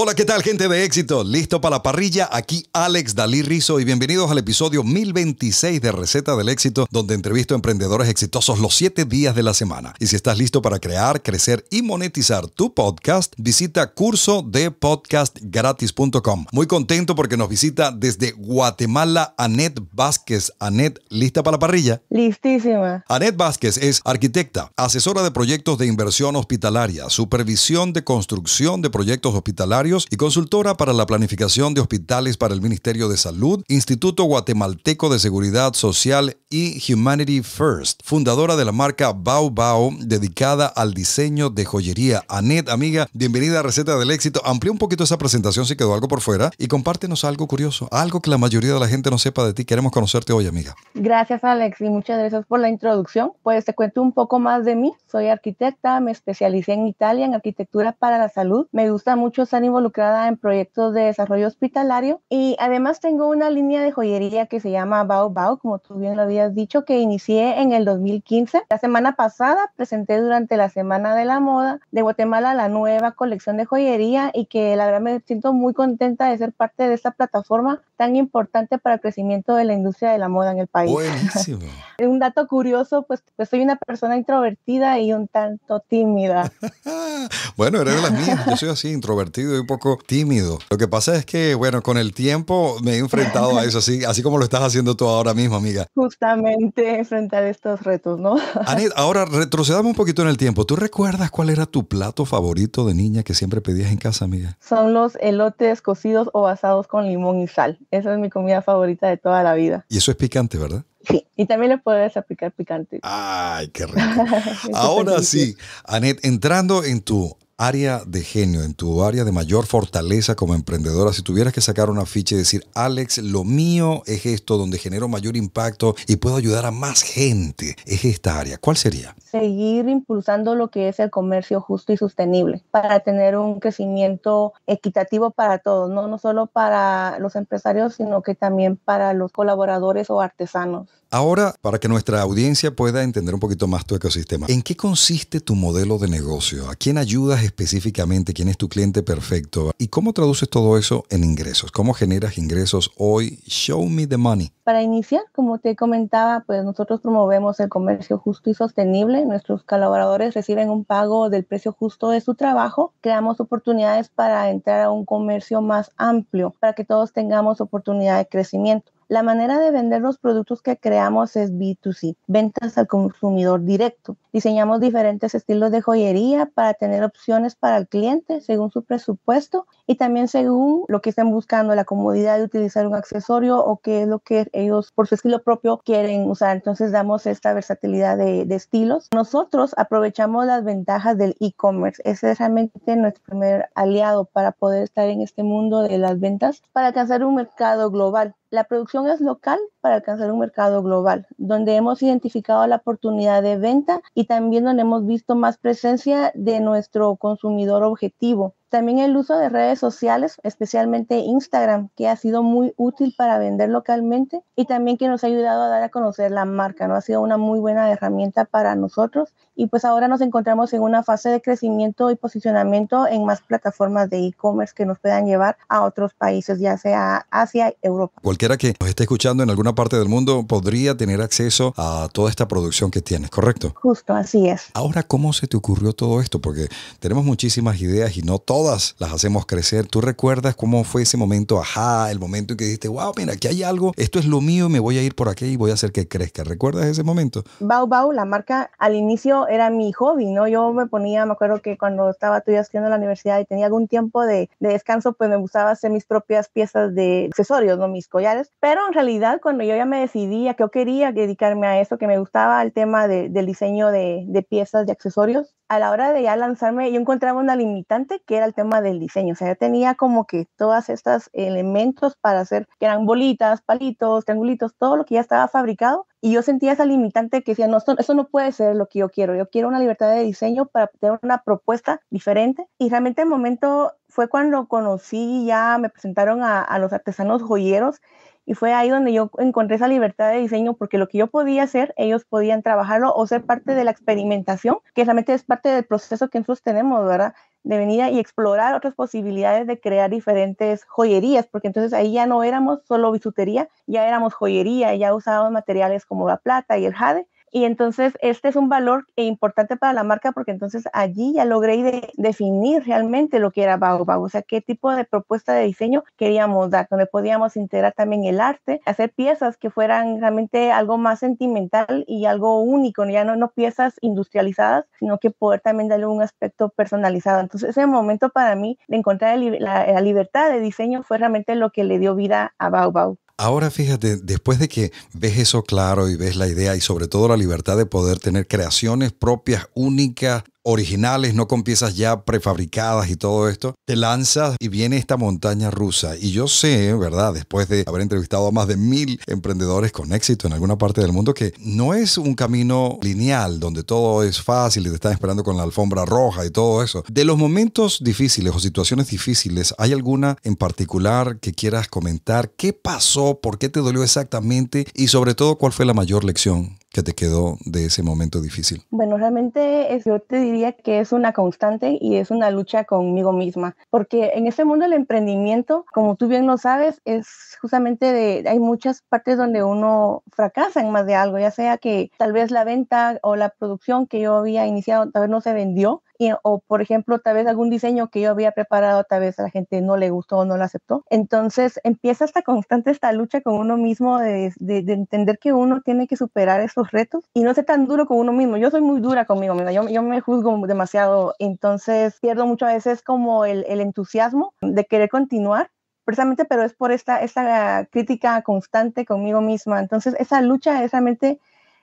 Hola, ¿qué tal gente de éxito? ¿Listo para la parrilla? Aquí Alex Dalí Rizo y bienvenidos al episodio 1026 de Receta del Éxito, donde entrevisto a emprendedores exitosos los 7 días de la semana. Y si estás listo para crear, crecer y monetizar tu podcast, visita curso de podcastgratis.com. Muy contento porque nos visita desde Guatemala Anet Vázquez. Anet, ¿lista para la parrilla? Listísima. Anet Vázquez es arquitecta, asesora de proyectos de inversión hospitalaria, supervisión de construcción de proyectos hospitalarios y consultora para la planificación de hospitales para el Ministerio de Salud, Instituto Guatemalteco de Seguridad Social y Humanity First, fundadora de la marca Bao Bao, dedicada al diseño de joyería. Anet, amiga, bienvenida a Receta del Éxito. Amplía un poquito esa presentación si quedó algo por fuera y compártenos algo curioso, algo que la mayoría de la gente no sepa de ti. Queremos conocerte hoy, amiga. Gracias, Alex, y muchas gracias por la introducción. Pues te cuento un poco más de mí. Soy arquitecta, me especialicé en Italia en arquitectura para la salud. Me gusta mucho involucrada en proyectos de desarrollo hospitalario y además tengo una línea de joyería que se llama Bao Bao, como tú bien lo habías dicho, que inicié en el 2015. La semana pasada presenté durante la Semana de la Moda de Guatemala la nueva colección de joyería y que la verdad me siento muy contenta de ser parte de esta plataforma tan importante para el crecimiento de la industria de la moda en el país. Buenísimo. un dato curioso, pues, pues, soy una persona introvertida y un tanto tímida. bueno, era la mía, yo soy así introvertido un poco tímido. Lo que pasa es que, bueno, con el tiempo me he enfrentado a eso, así, así como lo estás haciendo tú ahora mismo, amiga. Justamente enfrentar estos retos, ¿no? Anet, ahora retrocedamos un poquito en el tiempo. ¿Tú recuerdas cuál era tu plato favorito de niña que siempre pedías en casa, amiga? Son los elotes cocidos o asados con limón y sal. Esa es mi comida favorita de toda la vida. Y eso es picante, ¿verdad? Sí, y también le puedes aplicar picante. Ay, qué rico. Ahora sí, Anet, entrando en tu área de genio, en tu área de mayor fortaleza como emprendedora, si tuvieras que sacar una ficha y decir, Alex, lo mío es esto, donde genero mayor impacto y puedo ayudar a más gente, es esta área, ¿cuál sería? Seguir impulsando lo que es el comercio justo y sostenible para tener un crecimiento equitativo para todos, no, no solo para los empresarios, sino que también para los colaboradores o artesanos. Ahora, para que nuestra audiencia pueda entender un poquito más tu ecosistema, ¿en qué consiste tu modelo de negocio? ¿A quién ayudas específicamente quién es tu cliente perfecto y cómo traduces todo eso en ingresos. ¿Cómo generas ingresos hoy? Show me the money. Para iniciar, como te comentaba, pues nosotros promovemos el comercio justo y sostenible. Nuestros colaboradores reciben un pago del precio justo de su trabajo. Creamos oportunidades para entrar a un comercio más amplio, para que todos tengamos oportunidad de crecimiento. La manera de vender los productos que creamos es B2C, ventas al consumidor directo. Diseñamos diferentes estilos de joyería para tener opciones para el cliente según su presupuesto y también según lo que estén buscando, la comodidad de utilizar un accesorio o qué es lo que ellos por su estilo propio quieren usar. Entonces damos esta versatilidad de, de estilos. Nosotros aprovechamos las ventajas del e-commerce. Ese es realmente nuestro primer aliado para poder estar en este mundo de las ventas, para alcanzar un mercado global. La producción es local para alcanzar un mercado global, donde hemos identificado la oportunidad de venta y también donde hemos visto más presencia de nuestro consumidor objetivo. También el uso de redes sociales, especialmente Instagram, que ha sido muy útil para vender localmente y también que nos ha ayudado a dar a conocer la marca, ¿no? Ha sido una muy buena herramienta para nosotros y pues ahora nos encontramos en una fase de crecimiento y posicionamiento en más plataformas de e-commerce que nos puedan llevar a otros países, ya sea Asia, Europa. Cualquiera que nos esté escuchando en alguna parte del mundo podría tener acceso a toda esta producción que tienes, ¿correcto? Justo, así es. Ahora, ¿cómo se te ocurrió todo esto? Porque tenemos muchísimas ideas y no todo todas las hacemos crecer. ¿Tú recuerdas cómo fue ese momento, ajá, el momento en que dijiste, wow, mira, aquí hay algo, esto es lo mío, me voy a ir por aquí y voy a hacer que crezca? ¿Recuerdas ese momento? Bau Bau, la marca al inicio era mi hobby, ¿no? Yo me ponía, me acuerdo que cuando estaba estudiando en la universidad y tenía algún tiempo de, descanso, pues me gustaba hacer mis propias piezas de accesorios, no mis collares. Pero en realidad, cuando yo ya me decidía que yo quería dedicarme a eso, que me gustaba el tema del diseño de, de piezas de accesorios, a la hora de ya lanzarme, yo encontraba una limitante que era el tema del diseño. O sea, ya tenía como que todas estas elementos para hacer, que eran bolitas, palitos, triangulitos, todo lo que ya estaba fabricado. Y yo sentía esa limitante que decía, no, esto, eso no puede ser lo que yo quiero. Yo quiero una libertad de diseño para tener una propuesta diferente. Y realmente el momento fue cuando conocí, ya me presentaron a, a los artesanos joyeros y fue ahí donde yo encontré esa libertad de diseño porque lo que yo podía hacer, ellos podían trabajarlo o ser parte de la experimentación, que realmente es parte del proceso que nosotros tenemos, ¿verdad? de venir y explorar otras posibilidades de crear diferentes joyerías, porque entonces ahí ya no éramos solo bisutería, ya éramos joyería, ya usábamos materiales como la plata y el jade, y entonces este es un valor importante para la marca porque entonces allí ya logré definir realmente lo que era Baobab, o sea, qué tipo de propuesta de diseño queríamos dar, donde podíamos integrar también el arte, hacer piezas que fueran realmente algo más sentimental y algo único, ya no, piezas industrializadas, sino que poder también darle un aspecto personalizado. Entonces ese momento para mí de encontrar la, libertad de diseño fue realmente lo que le dio vida a Baobab. Ahora fíjate, después de que ves eso claro y ves la idea y sobre todo la libertad de poder tener creaciones propias, únicas, originales, no con piezas ya prefabricadas y todo esto, te lanzas y viene esta montaña rusa. Y yo sé, ¿verdad? Después de haber entrevistado a más de mil emprendedores con éxito en alguna parte del mundo, que no es un camino lineal donde todo es fácil y te están esperando con la alfombra roja y todo eso. De los momentos difíciles o situaciones difíciles, ¿hay alguna en particular que quieras comentar? ¿Qué pasó? ¿Por qué te dolió exactamente? Y sobre todo, ¿cuál fue la mayor lección que te quedó de ese momento difícil? Bueno, realmente yo te diría que es una constante y es una lucha conmigo misma, porque en este mundo del emprendimiento, como tú bien lo sabes, es justamente de, hay muchas partes donde uno fracasa en más de algo, ya sea que tal vez la venta o la producción que yo había iniciado tal vez no se vendió, o por ejemplo, tal vez algún diseño que yo había preparado, tal vez a la gente no le gustó o no lo aceptó. Entonces empieza esta constante, esta lucha con uno mismo de, entender que uno tiene que superar esos retos y no ser tan duro con uno mismo. Yo soy muy dura conmigo misma, yo, yo me juzgo demasiado, entonces pierdo muchas veces como el, el entusiasmo de querer continuar precisamente, pero es por esta, esta crítica constante conmigo misma. Entonces, esa lucha es realmente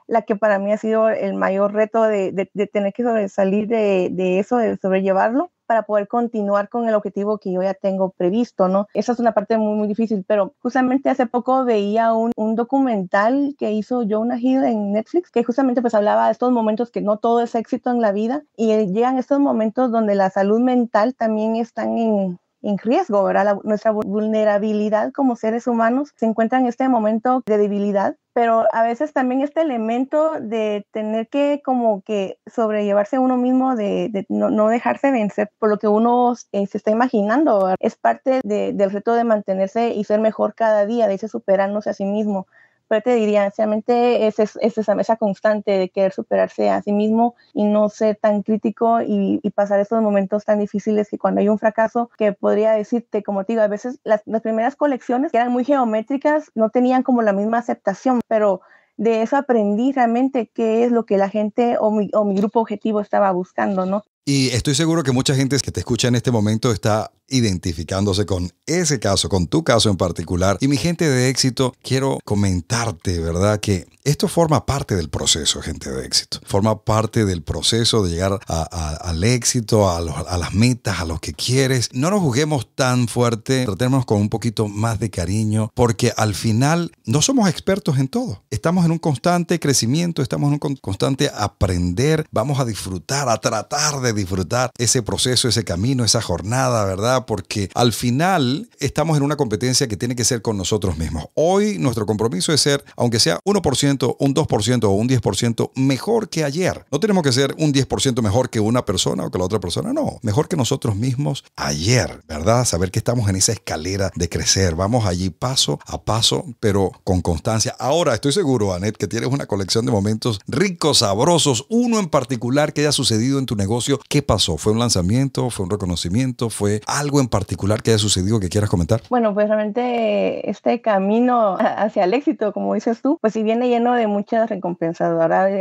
la que para mí ha sido el mayor reto de, tener que sobresalir de, eso, de sobrellevarlo para poder continuar con el objetivo que yo ya tengo previsto, ¿no? Esa es una parte muy, muy difícil, pero justamente hace poco veía un, documental que hizo Jonah Hill en Netflix, que justamente pues hablaba de estos momentos que no todo es éxito en la vida y llegan estos momentos donde la salud mental también están en, en riesgo, ¿verdad? nuestra vulnerabilidad como seres humanos se encuentra en este momento de debilidad, pero a veces también este elemento de tener que como que sobrellevarse uno mismo, de, no, dejarse vencer por lo que uno eh, se está imaginando, es parte del reto de mantenerse y ser mejor cada día, de irse superándose a sí mismo pero te diría, realmente es, esa mesa constante de querer superarse a sí mismo y no ser tan crítico y, y, pasar esos momentos tan difíciles que cuando hay un fracaso, que podría decirte, como te digo, a veces las, primeras colecciones que eran muy geométricas no tenían como la misma aceptación, pero de eso aprendí realmente qué es lo que la gente o mi, o mi, grupo objetivo estaba buscando, ¿no? Y estoy seguro que mucha gente que te escucha en este momento está identificándose con ese caso, con tu caso en particular. Y mi gente de éxito, quiero comentarte, ¿verdad? Que esto forma parte del proceso, gente de éxito. Forma parte del proceso de llegar al éxito, a, las metas, a lo que quieres. No nos juguemos tan fuerte, tratémonos con un poquito más de cariño, porque al final no somos expertos en todo. Estamos en un constante crecimiento, estamos en un constante aprender, vamos a disfrutar, a tratar de disfrutar ese proceso, ese camino, esa jornada, ¿verdad? Porque al final estamos en una competencia que tiene que ser con nosotros mismos. Hoy nuestro compromiso es ser, aunque sea 1%, un 2% o un 10% mejor que ayer. No tenemos que ser un 10% mejor que una persona o que la otra persona, no. Mejor que nosotros mismos ayer, ¿verdad? Saber que estamos en esa escalera de crecer. Vamos allí paso a paso, pero con constancia. Ahora estoy seguro, Anet, que tienes una colección de momentos ricos, sabrosos, uno en particular que haya sucedido en tu negocio ¿Qué pasó? ¿Fue un lanzamiento? ¿Fue un reconocimiento? ¿Fue algo en particular que haya sucedido que quieras comentar? Bueno, pues realmente este camino hacia el éxito, como dices tú, pues sí viene lleno de muchas recompensas,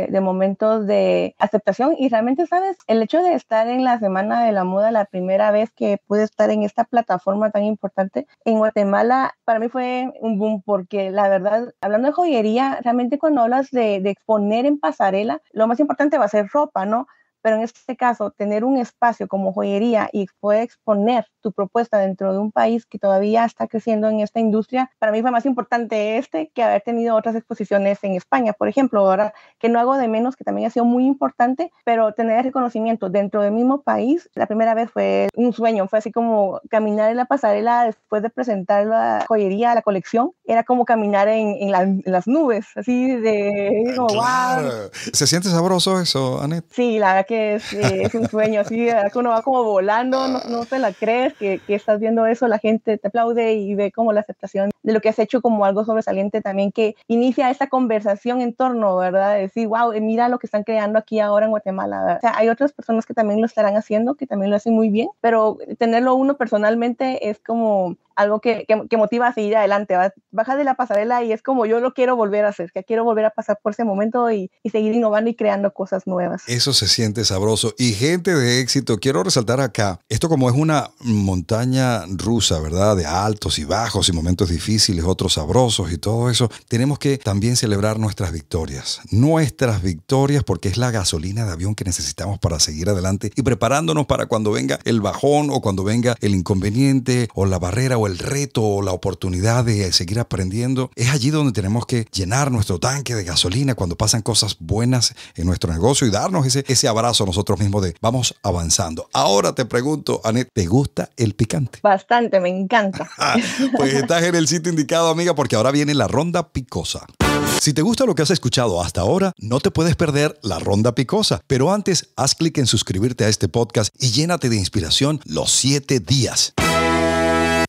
De, momentos de aceptación y realmente, ¿sabes? El hecho de estar en la Semana de la Moda, la primera vez que pude estar en esta plataforma tan importante en Guatemala, para mí fue un boom porque la verdad, hablando de joyería, realmente cuando hablas de, de exponer en pasarela, lo más importante va a ser ropa, ¿no? pero en este caso, tener un espacio como joyería y poder exponer tu propuesta dentro de un país que todavía está creciendo en esta industria, para mí fue más importante este que haber tenido otras exposiciones en España, por ejemplo, ahora que no hago de menos, que también ha sido muy importante, pero tener reconocimiento dentro del mismo país, la primera vez fue un sueño, fue así como caminar en la pasarela después de presentar la joyería, la colección, era como caminar en, las nubes, así de wow. ¿Se siente sabroso eso, Anet? Sí, la verdad que eh, es, un sueño, así, que uno va como volando, no, no te la crees, que, estás viendo eso, la gente te aplaude y ve como la aceptación de lo que has hecho como algo sobresaliente también, que inicia esta conversación en torno, ¿verdad? De decir, wow, eh, mira lo que están creando aquí ahora en Guatemala, O sea, hay otras personas que también lo estarán haciendo, que también lo hacen muy bien, pero tenerlo uno personalmente es como algo que, motiva a seguir adelante. Baja de la pasarela y es como yo lo quiero volver a hacer, que quiero volver a pasar por ese momento y, y, seguir innovando y creando cosas nuevas. Eso se siente sabroso. Y gente de éxito, quiero resaltar acá, esto como es una montaña rusa, ¿verdad? De altos y bajos y momentos difíciles, otros sabrosos y todo eso, tenemos que también celebrar nuestras victorias. Nuestras victorias porque es la gasolina de avión que necesitamos para seguir adelante y preparándonos para cuando venga el bajón o cuando venga el inconveniente o la barrera o el reto o la oportunidad de seguir aprendiendo, es allí donde tenemos que llenar nuestro tanque de gasolina cuando pasan cosas buenas en nuestro negocio y darnos ese, abrazo a nosotros mismos de vamos avanzando. Ahora te pregunto, Anet, ¿te gusta el picante? Bastante, me encanta. Ah, pues estás en el sitio indicado, amiga, porque ahora viene la ronda picosa. Si te gusta lo que has escuchado hasta ahora, no te puedes perder la ronda picosa. Pero antes, haz clic en suscribirte a este podcast y llénate de inspiración los siete días.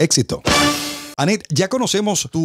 éxito. Anet, ya conocemos tu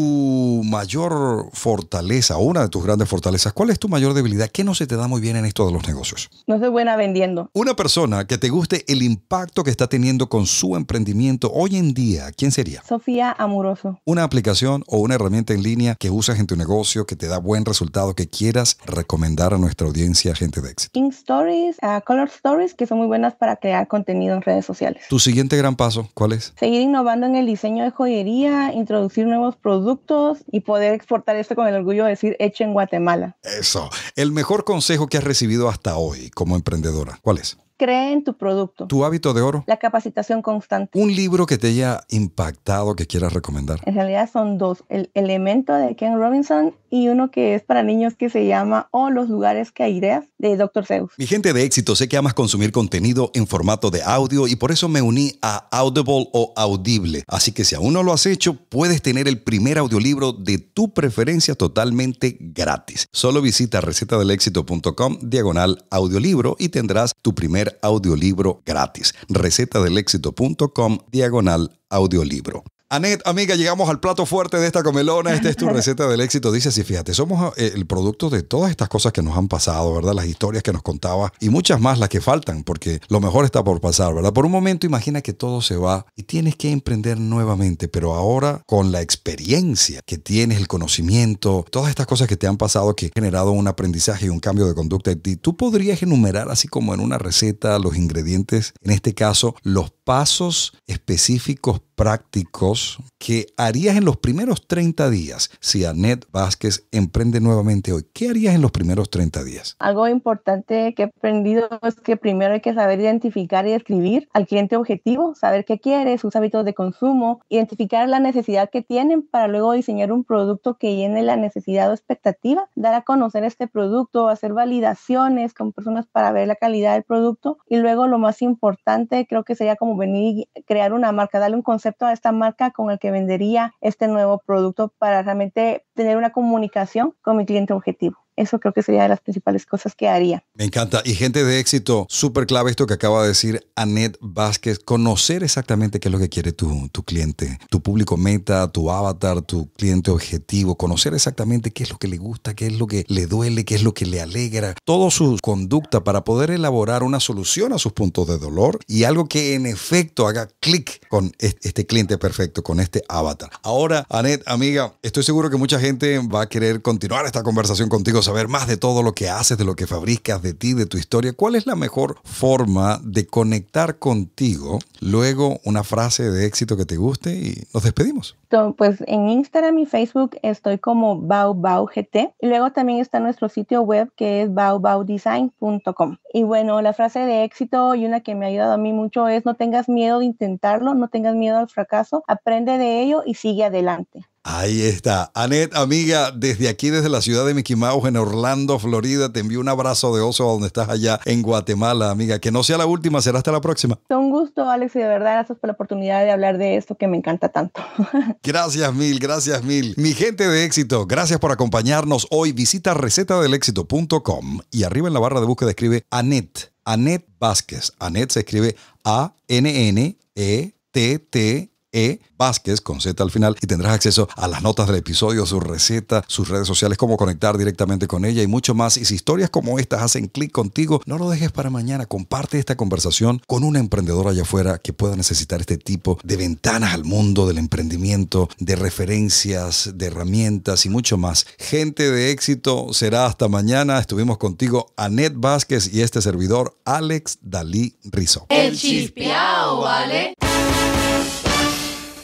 mayor fortaleza, una de tus grandes fortalezas. ¿Cuál es tu mayor debilidad? ¿Qué no se te da muy bien en esto de los negocios? No soy buena vendiendo. Una persona que te guste el impacto que está teniendo con su emprendimiento hoy en día, ¿quién sería? Sofía Amoroso. Una aplicación o una herramienta en línea que usas en tu negocio, que te da buen resultado, que quieras recomendar a nuestra audiencia, gente de éxito. King Stories, ah, Color Stories, que son muy buenas para crear contenido en redes sociales. ¿Tu siguiente gran paso cuál es? Seguir innovando en el diseño de joyería introducir nuevos productos y poder exportar esto con el orgullo de decir hecho en Guatemala. Eso. El mejor consejo que has recibido hasta hoy como emprendedora, ¿cuál es? cree en tu producto. Tu hábito de oro. La capacitación constante. Un libro que te haya impactado, que quieras recomendar. En realidad son dos, el elemento de Ken Robinson y uno que es para niños que se llama O oh, los lugares que hay ideas de Dr. Zeus. Mi gente de éxito, sé que amas consumir contenido en formato de audio y por eso me uní a Audible o Audible. Así que si aún no lo has hecho, puedes tener el primer audiolibro de tu preferencia totalmente gratis. Solo visita recetadelexito.com diagonal audiolibro y tendrás tu primer audiolibro gratis. Recetadelexito.com diagonal audiolibro. Anet, amiga, llegamos al plato fuerte de esta comelona. Esta es tu receta del éxito. Dice así, fíjate, somos eh, el producto de todas estas cosas que nos han pasado, ¿verdad? Las historias que nos contaba y muchas más las que faltan, porque lo mejor está por pasar, ¿verdad? Por un momento imagina que todo se va y tienes que emprender nuevamente, pero ahora con la experiencia que tienes, el conocimiento, todas estas cosas que te han pasado que han generado un aprendizaje y un cambio de conducta en ti, tú podrías enumerar así como en una receta los ingredientes, en este caso los pasos específicos prácticos que harías en los primeros 30 días si Annette Vázquez emprende nuevamente hoy? ¿Qué harías en los primeros 30 días? Algo importante que he aprendido es que primero hay que saber identificar y describir al cliente objetivo, saber qué quiere, sus hábitos de consumo, identificar la necesidad que tienen para luego diseñar un producto que llene la necesidad o expectativa, dar a conocer este producto, hacer validaciones con personas para ver la calidad del producto y luego lo más importante creo que sería como venir y crear una marca, darle un concepto a esta marca con el que vendería este nuevo producto para realmente tener una comunicación con mi cliente objetivo. Eso creo que sería de las principales cosas que haría. Me encanta. Y gente de éxito, súper clave esto que acaba de decir Annette Vázquez, conocer exactamente qué es lo que quiere tu, tu cliente, tu público meta, tu avatar, tu cliente objetivo, conocer exactamente qué es lo que le gusta, qué es lo que le duele, qué es lo que le alegra, toda su conducta para poder elaborar una solución a sus puntos de dolor y algo que en efecto haga clic con este cliente perfecto, con este avatar. Ahora, Anet, amiga, estoy seguro que mucha gente va a querer continuar esta conversación contigo, saber más de todo lo que haces, de lo que fabricas, de ti, de tu historia. ¿Cuál es la mejor forma de conectar contigo? Luego, una frase de éxito que te guste y nos despedimos. Pues en Instagram y Facebook estoy como BauBauGT. Y luego también está nuestro sitio web que es baubaudesign.com. Y bueno, la frase de éxito y una que me ha ayudado a mí mucho es no tengas miedo de intentarlo, no no tengas miedo al fracaso, aprende de ello y sigue adelante. Ahí está. Anet, amiga, desde aquí, desde la ciudad de Mickey Mouse, en Orlando, Florida, te envío un abrazo de oso a donde estás allá en Guatemala, amiga. Que no sea la última, será hasta la próxima. Un gusto, Alex, y de verdad, gracias por la oportunidad de hablar de esto que me encanta tanto. gracias mil, gracias mil. Mi gente de éxito, gracias por acompañarnos hoy. Visita recetadelexito.com y arriba en la barra de búsqueda escribe Anet, Anet Vázquez. Anet se escribe A-N-N-E t E. Vázquez con Z al final y tendrás acceso a las notas del episodio, su receta, sus redes sociales, cómo conectar directamente con ella y mucho más. Y si historias como estas hacen clic contigo, no lo dejes para mañana. Comparte esta conversación con una emprendedora allá afuera que pueda necesitar este tipo de ventanas al mundo del emprendimiento, de referencias, de herramientas y mucho más. Gente de éxito, será hasta mañana. Estuvimos contigo Annette Vázquez y este servidor Alex Dalí Rizo. El Chispiao ¿vale?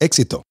Éxito.